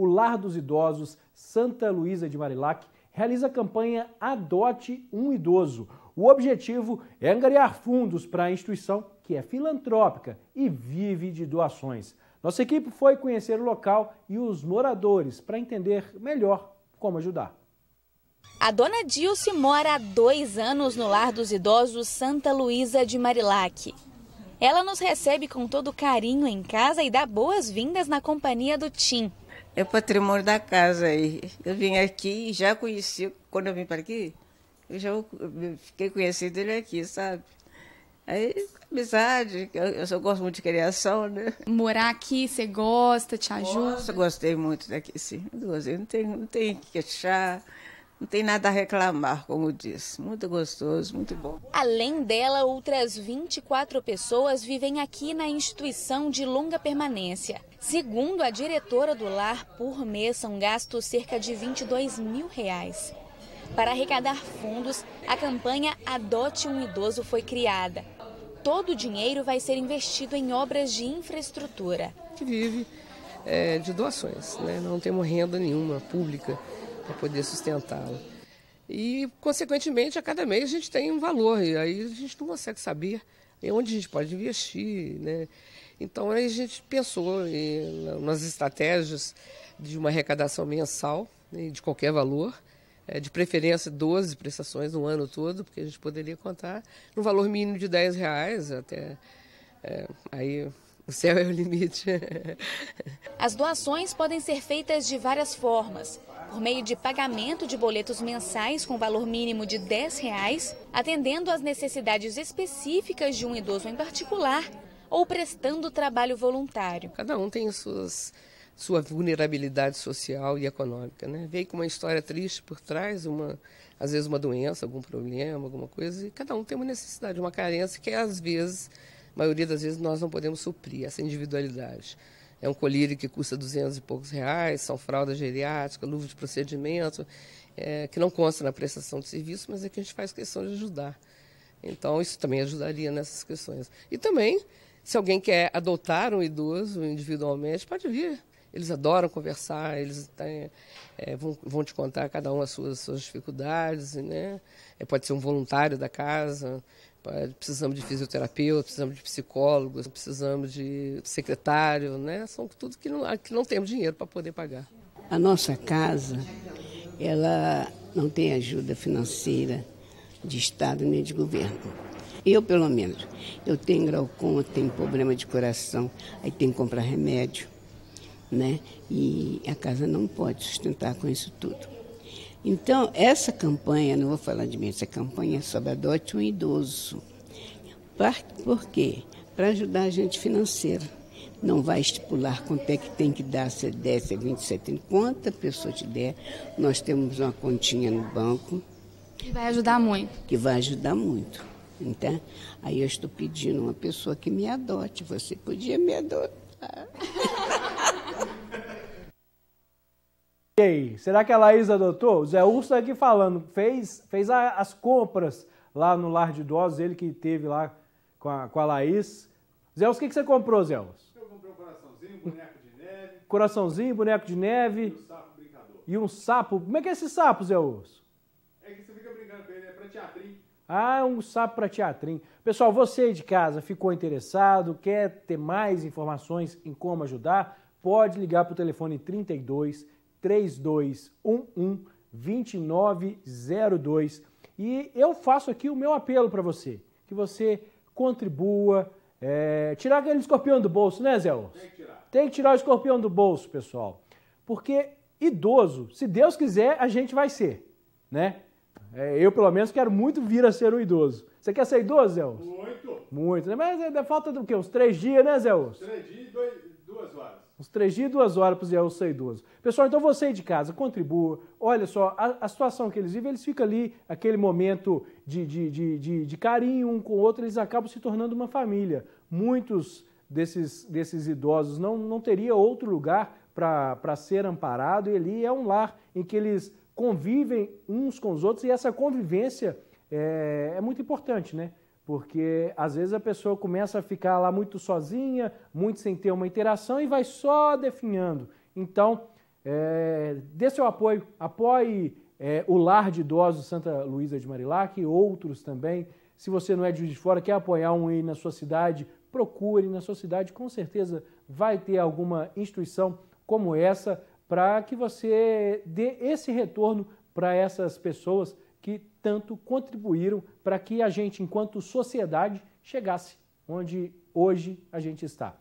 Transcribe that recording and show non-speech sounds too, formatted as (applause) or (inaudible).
o Lar dos Idosos Santa Luísa de Marilac realiza a campanha Adote um Idoso. O objetivo é angariar fundos para a instituição, que é filantrópica e vive de doações. Nossa equipe foi conhecer o local e os moradores para entender melhor como ajudar. A dona Dilce mora há dois anos no Lar dos Idosos Santa Luísa de Marilac. Ela nos recebe com todo carinho em casa e dá boas-vindas na companhia do Tim, é patrimônio da casa. aí. Eu vim aqui e já conheci, quando eu vim para aqui, eu já fiquei conhecendo ele aqui, sabe? Aí, amizade, eu, eu, gosto muito de criação, né? Morar aqui, você gosta, te ajuda? Nossa, gostei muito daqui, sim. Gostei. Não tem, não tem que achar, não tem nada a reclamar, como disse. Muito gostoso, muito bom. Além dela, outras 24 pessoas vivem aqui na instituição de longa permanência. Segundo a diretora do lar, por mês são gastos cerca de 22 mil reais. Para arrecadar fundos, a campanha Adote um Idoso foi criada. Todo o dinheiro vai ser investido em obras de infraestrutura. A gente vive é, de doações, né? não temos renda nenhuma pública para poder sustentá-la. E, consequentemente, a cada mês a gente tem um valor, e aí a gente não consegue saber onde a gente pode investir, né? Então aí a gente pensou em nas estratégias de uma arrecadação mensal, né, de qualquer valor, é, de preferência 12 prestações no ano todo, porque a gente poderia contar no valor mínimo de 10 reais até. É, aí o céu é o limite. (laughs) As doações podem ser feitas de várias formas. Por meio de pagamento de boletos mensais com valor mínimo de 10, reais, atendendo às necessidades específicas de um idoso em particular, ou prestando trabalho voluntário. Cada um tem suas sua vulnerabilidade social e econômica, né? Veio com uma história triste por trás, uma às vezes uma doença, algum problema, alguma coisa, e cada um tem uma necessidade, uma carência que às vezes, a maioria das vezes nós não podemos suprir essa individualidade. É um colírio que custa duzentos e poucos reais, são fralda geriátricas, luva de procedimento, é, que não consta na prestação de serviço, mas é que a gente faz questão de ajudar. Então, isso também ajudaria nessas questões. E também se alguém quer adotar um idoso individualmente, pode vir. Eles adoram conversar, eles têm, é, vão, vão, te contar cada um as suas, suas dificuldades, né? É, pode ser um voluntário da casa, pode, precisamos de fisioterapeuta, precisamos de psicólogos, precisamos de secretário, né? São tudo que não, que não temos dinheiro para poder pagar. A nossa casa, ela não tem ajuda financeira de Estado nem de governo. Eu, pelo menos, eu tenho glaucoma, tenho problema de coração, aí tem que comprar remédio, né? E a casa não pode sustentar com isso tudo. Então, essa campanha, não vou falar de mim, essa campanha é sobre adote um idoso. Por quê? Para ajudar a gente financeira. Não vai estipular quanto é que tem que dar, se é 10, se é 20, enquanto é a pessoa te der. Nós temos uma continha no banco. Que vai ajudar muito. Que vai ajudar muito. Então, aí eu estou pedindo uma pessoa que me adote. Você podia me adotar. (laughs) E aí, será que a Laís adotou? O Zé Urso tá aqui falando, fez, fez a, as compras lá no lar de idosos, ele que teve lá com a, com a Laís. Zé Urso, o que, que você comprou, Zé Urso? Eu comprei um coraçãozinho, boneco de neve. Coraçãozinho, boneco de neve. E um sapo brincador. E um sapo. Como é que é esse sapo, Zé Urso? É que você fica brincando com ele, é pra te abrir. Ah, é um sapo para teatrinho. Pessoal, você de casa ficou interessado, quer ter mais informações em como ajudar? Pode ligar para o telefone 32 3211 2902 e eu faço aqui o meu apelo para você, que você contribua, é, tirar aquele escorpião do bolso, né, Zé? Tem que tirar. Tem que tirar o escorpião do bolso, pessoal. Porque idoso, se Deus quiser, a gente vai ser, né? É, eu, pelo menos, quero muito vir a ser um idoso. Você quer ser idoso, Zé Muito. Muito, né? Mas é, falta do quê? Uns três dias, né, Zé Wilson? Três dias e dois, duas horas. Uns três dias e duas horas para o Zé ser idoso. Pessoal, então você aí de casa, contribua. Olha só, a, a, situação que eles vivem, eles ficam ali, aquele momento de, de, de, de, de carinho um com o outro, eles acabam se tornando uma família. Muitos desses, desses idosos não, não teria outro lugar para ser amparado, e ali é um lar em que eles convivem uns com os outros e essa convivência é, é muito importante, né? Porque às vezes a pessoa começa a ficar lá muito sozinha, muito sem ter uma interação e vai só definhando. Então, é, dê seu apoio, apoie é, o Lar de Idosos Santa Luísa de Marilac e outros também. Se você não é de de Fora, quer apoiar um aí na sua cidade, procure na sua cidade, com certeza vai ter alguma instituição como essa para que você dê esse retorno para essas pessoas que tanto contribuíram para que a gente, enquanto sociedade, chegasse onde hoje a gente está.